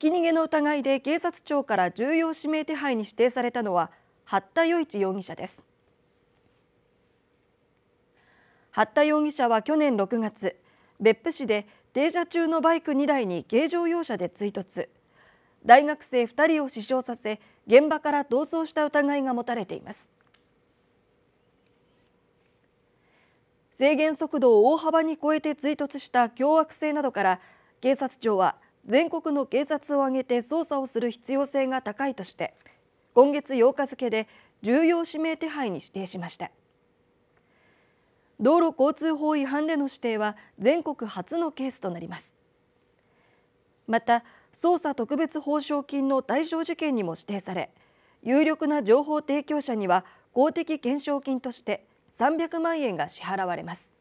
き逃げの疑いで警察庁から重要指名手配に指定されたのは八田与一容疑者です八田容疑者は去年6月別府市で停車中のバイク2台に軽乗用車で追突大学生2人を死傷させ現場から逃走した疑いが持たれています制限速度を大幅に超えて追突した凶悪性などから警察庁は全国の警察を挙げて捜査をする必要性が高いとして今月8日付で重要指名手配に指定しました道路交通法違反での指定は全国初のケースとなりますまた捜査特別報奨金の対象事件にも指定され有力な情報提供者には公的懸賞金として300万円が支払われます